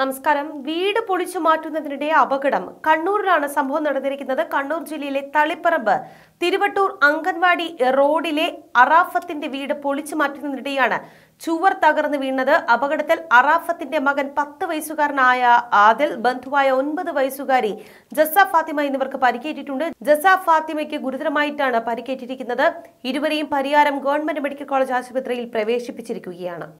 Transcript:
നമസ്കാരം വീട് പൊളിച്ചു മാറ്റുന്നതിനിടെ അപകടം കണ്ണൂരിലാണ് സംഭവം നടന്നിരിക്കുന്നത് കണ്ണൂർ ജില്ലയിലെ തളിപ്പറമ്പ് തിരുവട്ടൂർ അംഗൻവാടി റോഡിലെ അറാഫത്തിന്റെ വീട് പൊളിച്ചു മാറ്റുന്നതിനിടെയാണ് ചുവർ തകർന്ന് വീണത് അപകടത്തിൽ അറാഫത്തിന്റെ മകൻ പത്ത് വയസ്സുകാരനായ ആദിൽ ബന്ധുവായ ഒൻപത് വയസ്സുകാരി ജസ ഫാത്തിമ എന്നിവർക്ക് പരിക്കേറ്റിട്ടുണ്ട് ജസ ഫാത്തിമയ്ക്ക് ഗുരുതരമായിട്ടാണ് പരിക്കേറ്റിരിക്കുന്നത് ഇരുവരെയും പരിയാരം ഗവൺമെന്റ് മെഡിക്കൽ കോളേജ് ആശുപത്രിയിൽ പ്രവേശിപ്പിച്ചിരിക്കുകയാണ്